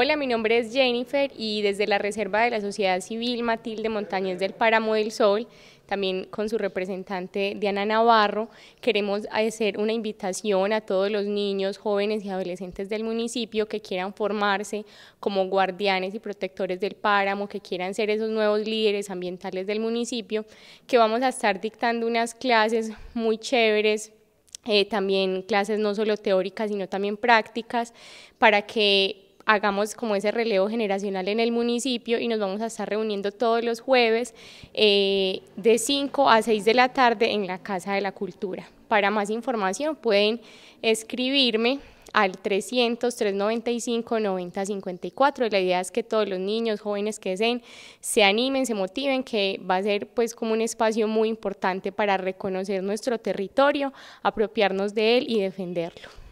Hola, mi nombre es Jennifer y desde la Reserva de la Sociedad Civil Matilde Montañez del Páramo del Sol, también con su representante Diana Navarro, queremos hacer una invitación a todos los niños, jóvenes y adolescentes del municipio que quieran formarse como guardianes y protectores del páramo, que quieran ser esos nuevos líderes ambientales del municipio, que vamos a estar dictando unas clases muy chéveres, eh, también clases no solo teóricas, sino también prácticas, para que hagamos como ese relevo generacional en el municipio y nos vamos a estar reuniendo todos los jueves eh, de 5 a 6 de la tarde en la Casa de la Cultura. Para más información pueden escribirme al 300-395-9054. La idea es que todos los niños, jóvenes que deseen, se animen, se motiven, que va a ser pues como un espacio muy importante para reconocer nuestro territorio, apropiarnos de él y defenderlo.